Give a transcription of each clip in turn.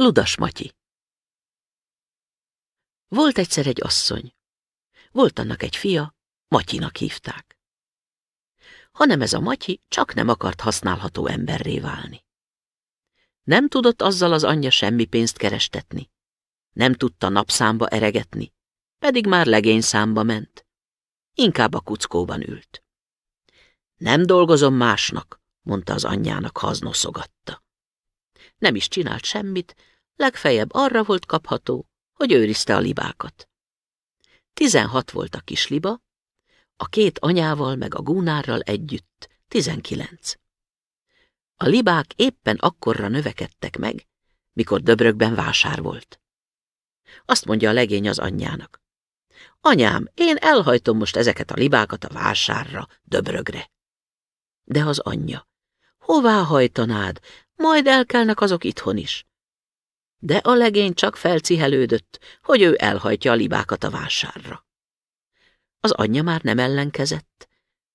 Ludas Matyi. Volt egyszer egy asszony. Volt annak egy fia, Matyinak hívták. Hanem ez a Matyi csak nem akart használható emberré válni. Nem tudott azzal az anyja semmi pénzt kerestetni. Nem tudta napszámba eregetni, pedig már legény számba ment. Inkább a kuckóban ült. Nem dolgozom másnak, mondta az anyjának, haznoszogatta nem is csinált semmit, legfeljebb arra volt kapható, hogy őrizte a libákat. Tizenhat volt a kisliba, a két anyával meg a gúnárral együtt tizenkilenc. A libák éppen akkorra növekedtek meg, mikor döbrökben vásár volt. Azt mondja a legény az anyjának. Anyám, én elhajtom most ezeket a libákat a vásárra, döbrögre. De az anyja. Hová hajtanád? majd elkelnek azok itthon is. De a legény csak felcihelődött, hogy ő elhajtja a libákat a vásárra. Az anyja már nem ellenkezett.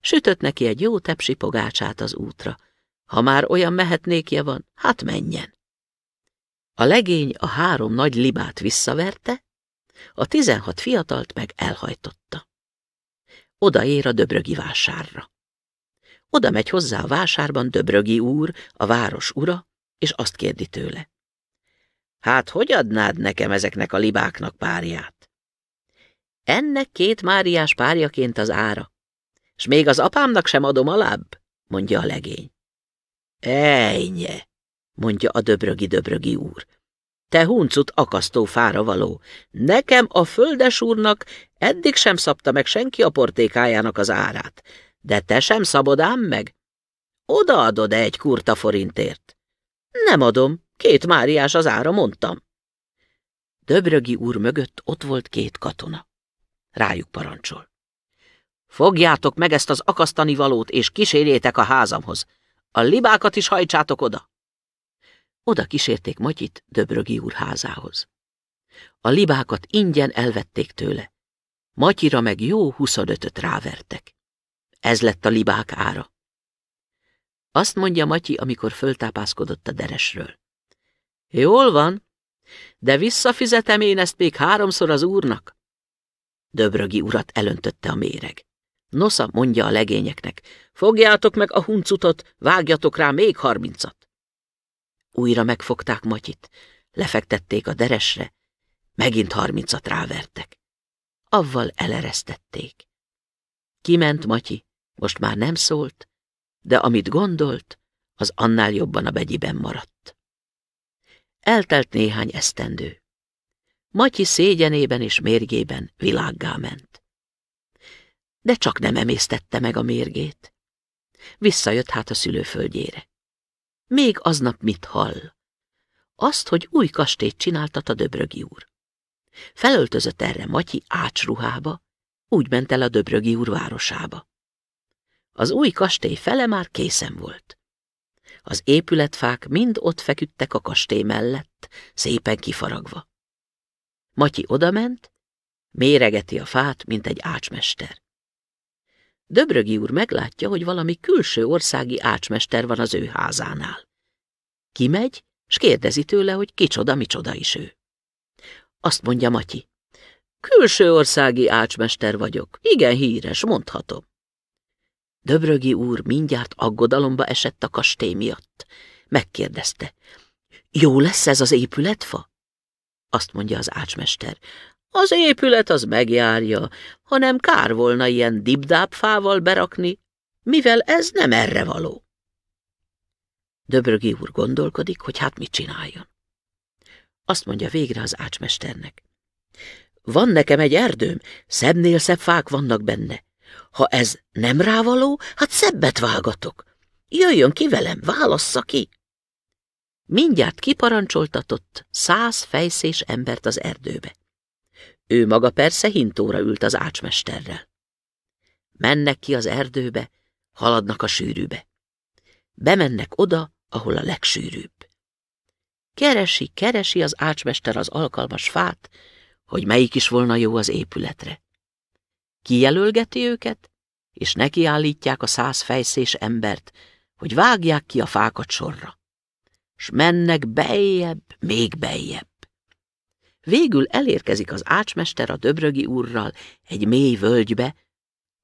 Sütött neki egy jó tepsi pogácsát az útra. Ha már olyan mehetnékje van, hát menjen. A legény a három nagy libát visszaverte, a tizenhat fiatalt meg elhajtotta. Odaér a döbrögi vásárra. Oda megy hozzá a vásárban Döbrögi úr, a város ura, és azt kérdi tőle. Hát hogy adnád nekem ezeknek a libáknak párját? Ennek két máriás párjaként az ára, és még az apámnak sem adom alább, mondja a legény. Ejnye, mondja a döbrögi-döbrögi úr. Te huncut akasztó fára való, nekem a földes úrnak eddig sem szabta meg senki a portékájának az árát, de te sem szabad ám meg? Odaadod-e egy kurta forintért? Nem adom, két máriás az ára, mondtam. Döbrögi úr mögött ott volt két katona. Rájuk parancsol. Fogjátok meg ezt az akasztani valót, és kísérjétek a házamhoz. A libákat is hajtsátok oda. Oda kísérték Matyit Döbrögi úr házához. A libákat ingyen elvették tőle. Matyira meg jó huszadötöt rávertek. Ez lett a libák ára. Azt mondja Matyi, amikor föltápászkodott a deresről. Jól van, de visszafizetem én ezt még háromszor az úrnak. Döbrögi urat elöntötte a méreg. Nosza mondja a legényeknek, fogjátok meg a huncutot, vágjatok rá még harmincat. Újra megfogták Matyit, lefektették a deresre, megint harmincat rávertek. Avval eleresztették. Kiment Matyi, most már nem szólt, de amit gondolt, az annál jobban a begyiben maradt. Eltelt néhány esztendő. Matyi szégyenében és mérgében világgá ment. De csak nem emésztette meg a mérgét. Visszajött hát a szülőföldjére. Még aznap mit hall? Azt, hogy új kastélyt csináltat a Döbrögi úr. Felöltözött erre Matyi ácsruhába, úgy ment el a Döbrögi úr városába. Az új kastély fele már készen volt. Az épületfák mind ott feküdtek a kastély mellett, szépen kifaragva. Matyi odament, méregeti a fát, mint egy ácsmester. Döbrögi úr meglátja, hogy valami külső országi ácsmester van az ő házánál. Kimegy, s kérdezi tőle, hogy kicsoda, micsoda is ő. Azt mondja Matyi. Külső országi ácsmester vagyok, igen híres, mondhatom. Döbrögi úr mindjárt aggodalomba esett a kastély miatt. Megkérdezte, jó lesz ez az épületfa? Azt mondja az ácsmester, az épület az megjárja, hanem kár volna ilyen dibdább fával berakni, mivel ez nem erre való. Döbrögi úr gondolkodik, hogy hát mit csináljon. Azt mondja végre az ácsmesternek. Van nekem egy erdőm, szebbnél szebb fák vannak benne. Ha ez nem rávaló, hát szebbet vágatok. Jöjjön ki velem, válassza ki! Mindjárt kiparancsoltatott száz fejszés embert az erdőbe. Ő maga persze hintóra ült az ácsmesterrel. Mennek ki az erdőbe, haladnak a sűrűbe. Bemennek oda, ahol a legsűrűbb. Keresi, keresi az ácsmester az alkalmas fát, hogy melyik is volna jó az épületre kijelölgeti őket, és nekiállítják a száz fejszés embert, hogy vágják ki a fákat sorra. S mennek beljebb, még beljebb. Végül elérkezik az ácsmester a döbrögi úrral egy mély völgybe,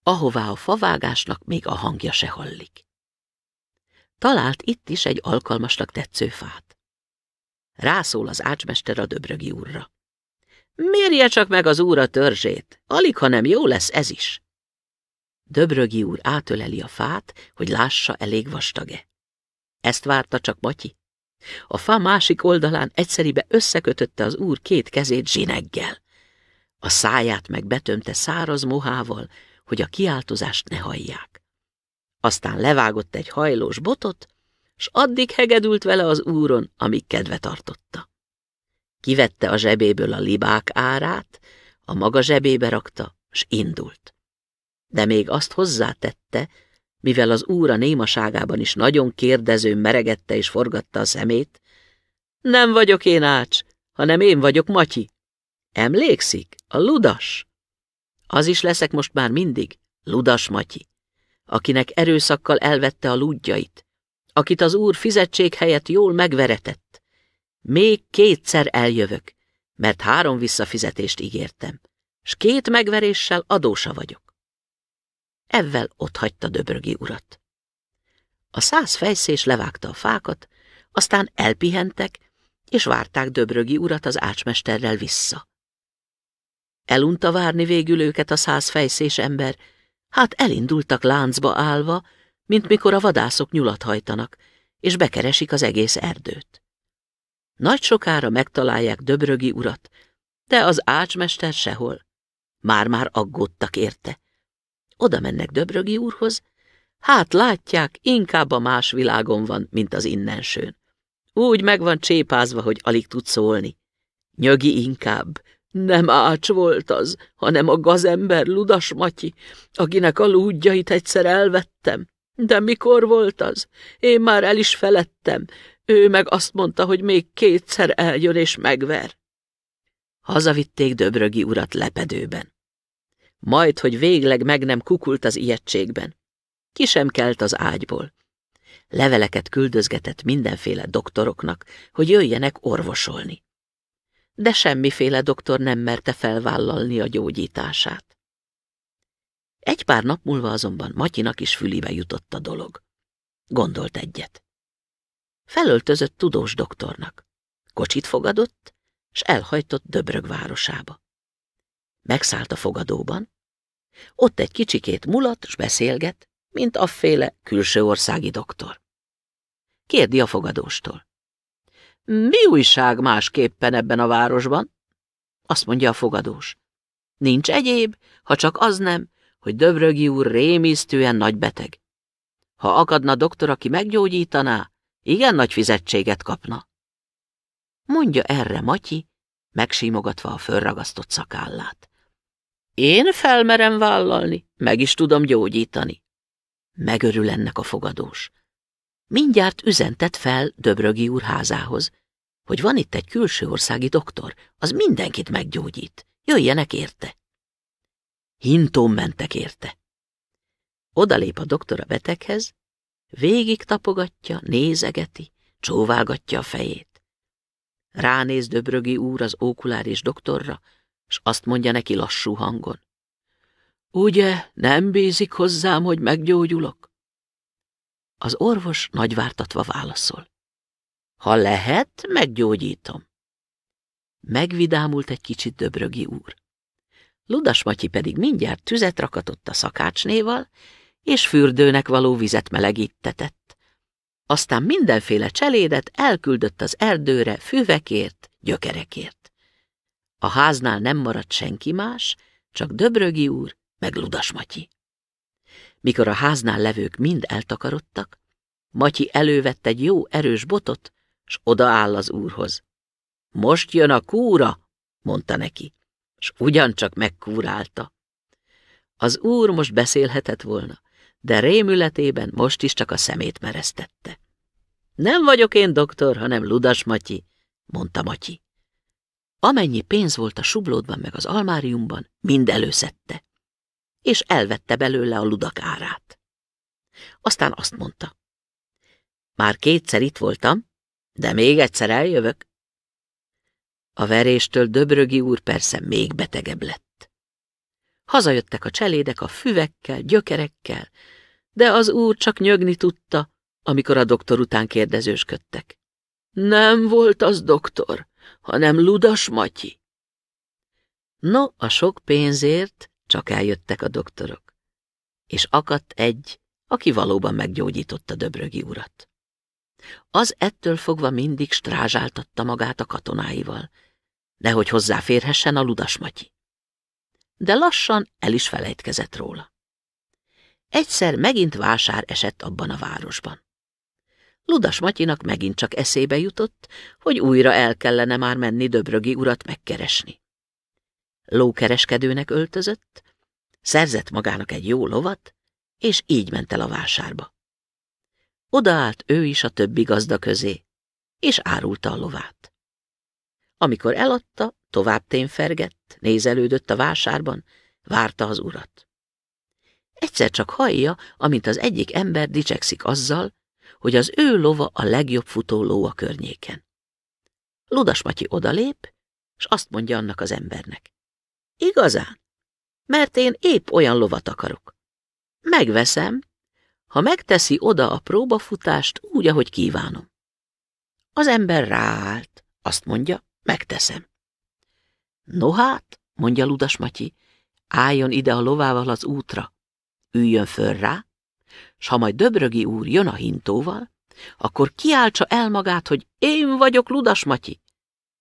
ahová a favágásnak még a hangja se hallik. Talált itt is egy alkalmasnak tetsző fát. Rászól az ácsmester a döbrögi úrra. Mérje csak meg az úr a törzsét, alig, nem jó lesz ez is. Döbrögi úr átöleli a fát, hogy lássa, elég vastag-e. Ezt várta csak Matyi. A fa másik oldalán egyszeribe összekötötte az úr két kezét zsineggel. A száját meg betömte száraz mohával, hogy a kiáltozást ne hallják. Aztán levágott egy hajlós botot, s addig hegedült vele az úron, amíg kedve tartotta. Kivette a zsebéből a libák árát, a maga zsebébe rakta, s indult. De még azt hozzátette, mivel az úr a némaságában is nagyon kérdező meregette és forgatta a szemét, nem vagyok én Ács, hanem én vagyok Matyi. Emlékszik? A ludas. Az is leszek most már mindig, ludas Matyi, akinek erőszakkal elvette a ludjait, akit az úr fizetség helyett jól megveretett, még kétszer eljövök, mert három visszafizetést ígértem, s két megveréssel adósa vagyok. Ezzel ott hagyta Döbrögi urat. A száz fejszés levágta a fákat, aztán elpihentek, és várták Döbrögi urat az ácsmesterrel vissza. Elunta várni végül őket a száz fejszés ember, hát elindultak láncba állva, mint mikor a vadászok nyulat hajtanak, és bekeresik az egész erdőt. Nagy sokára megtalálják Döbrögi urat, de az ácsmester sehol. Már-már aggódtak érte. Oda mennek Döbrögi úrhoz, hát látják, inkább a más világon van, mint az innensőn. Úgy meg van csépázva, hogy alig tud szólni. Nyögi inkább. Nem ács volt az, hanem a gazember Ludas Matyi, akinek a lúdjait egyszer elvettem. De mikor volt az? Én már el is felettem. Ő meg azt mondta, hogy még kétszer eljön és megver. Hazavitték Döbrögi urat lepedőben. Majd, hogy végleg meg nem kukult az ijegységben. Ki sem kelt az ágyból. Leveleket küldözgetett mindenféle doktoroknak, hogy jöjjenek orvosolni. De semmiféle doktor nem merte felvállalni a gyógyítását. Egy pár nap múlva azonban Matyinak is fülibe jutott a dolog. Gondolt egyet felöltözött tudós doktornak. Kocsit fogadott, s elhajtott Döbrög városába. Megszállt a fogadóban, ott egy kicsikét mulat, s beszélget, mint afféle külső országi doktor. Kérdi a fogadóstól. Mi újság másképpen ebben a városban? Azt mondja a fogadós. Nincs egyéb, ha csak az nem, hogy Döbrögi úr rémisztően nagy beteg. Ha akadna doktor, aki meggyógyítaná, igen nagy fizetséget kapna. Mondja erre Matyi, megsímogatva a fölragasztott szakállát. Én felmerem vállalni, meg is tudom gyógyítani. Megörül ennek a fogadós. Mindjárt üzentett fel Döbrögi úr házához, hogy van itt egy külső országi doktor, az mindenkit meggyógyít, jöjjenek érte. Hintón mentek érte. Odalép a doktor a beteghez, Végig tapogatja, nézegeti, csóvágatja a fejét. Ránéz Döbrögi úr az ókuláris doktorra, s azt mondja neki lassú hangon. Ugye, nem bízik hozzám, hogy meggyógyulok? Az orvos nagyvártatva válaszol. Ha lehet, meggyógyítom. Megvidámult egy kicsit Döbrögi úr. Ludas Matyi pedig mindjárt tüzet rakatott a szakácsnéval, és fürdőnek való vizet melegítetett. Aztán mindenféle cselédet elküldött az erdőre füvekért, gyökerekért. A háznál nem maradt senki más, csak Döbrögi úr meg Ludas Matyi. Mikor a háznál levők mind eltakarodtak, Matyi elővett egy jó erős botot, s odaáll az úrhoz. Most jön a kúra, mondta neki, s ugyancsak megkúrálta. Az úr most beszélhetett volna, de rémületében most is csak a szemét mereztette. Nem vagyok én doktor, hanem Ludas Matyi, mondta Matyi. Amennyi pénz volt a sublódban meg az almáriumban, mind előszette, és elvette belőle a ludak árát. Aztán azt mondta. Már kétszer itt voltam, de még egyszer eljövök. A veréstől Döbrögi úr persze még betegebb lett. Hazajöttek a cselédek a füvekkel, gyökerekkel, de az úr csak nyögni tudta, amikor a doktor után kérdezősködtek. Nem volt az doktor, hanem Ludas Matyi. No, a sok pénzért csak eljöttek a doktorok, és akadt egy, aki valóban meggyógyította Döbrögi urat. Az ettől fogva mindig strázsáltatta magát a katonáival, nehogy hozzáférhessen a Ludas Matyi de lassan el is felejtkezett róla. Egyszer megint vásár esett abban a városban. Ludas Matyinak megint csak eszébe jutott, hogy újra el kellene már menni Döbrögi urat megkeresni. Lókereskedőnek öltözött, szerzett magának egy jó lovat, és így ment el a vásárba. Odaállt ő is a többi gazda közé, és árulta a lovát. Amikor eladta, Tovább témfergett, nézelődött a vásárban, várta az urat. Egyszer csak hallja, amint az egyik ember dicsekszik azzal, hogy az ő lova a legjobb futó ló a környéken. Ludas Matyi odalép, és azt mondja annak az embernek. Igazán? Mert én épp olyan lovat akarok. Megveszem, ha megteszi oda a próbafutást úgy, ahogy kívánom. Az ember ráállt, azt mondja, megteszem. No hát, mondja Ludas Matyi, álljon ide a lovával az útra, üljön föl rá, s ha majd Döbrögi úr jön a hintóval, akkor kiáltsa el magát, hogy én vagyok Ludas Matyi,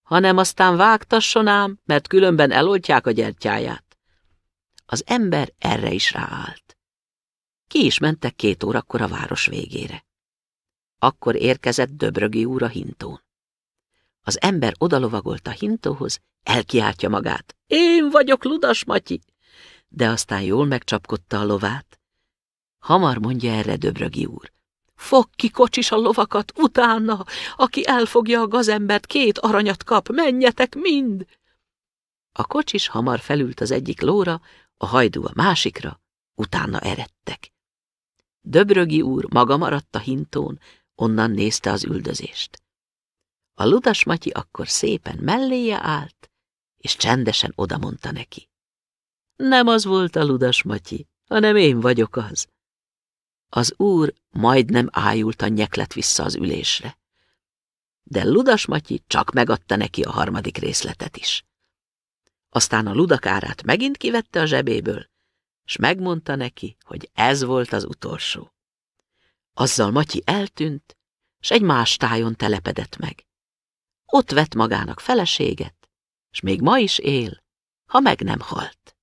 hanem aztán vágtasson ám, mert különben eloltják a gyertyáját. Az ember erre is ráállt. Ki is mentek két órakor a város végére. Akkor érkezett Döbrögi úr a hintón. Az ember odalovagolt a hintóhoz, elkiáltja magát. Én vagyok Ludas Matyi! De aztán jól megcsapkodta a lovát. Hamar mondja erre Döbrögi úr. Fog ki kocsis a lovakat, utána! Aki elfogja a gazembert, két aranyat kap, menjetek mind! A kocsis hamar felült az egyik lóra, a hajdú a másikra, utána eredtek. Döbrögi úr maga maradt a hintón, onnan nézte az üldözést. A Ludas Matyi akkor szépen melléje állt, és csendesen odamondta neki. Nem az volt a Ludas Matyi, hanem én vagyok az. Az úr majdnem a nyeklet vissza az ülésre. De Ludas Matyi csak megadta neki a harmadik részletet is. Aztán a ludakárát megint kivette a zsebéből, és megmondta neki, hogy ez volt az utolsó. Azzal Matyi eltűnt, s egy más tájon telepedett meg ott vett magának feleséget, és még ma is él, ha meg nem halt.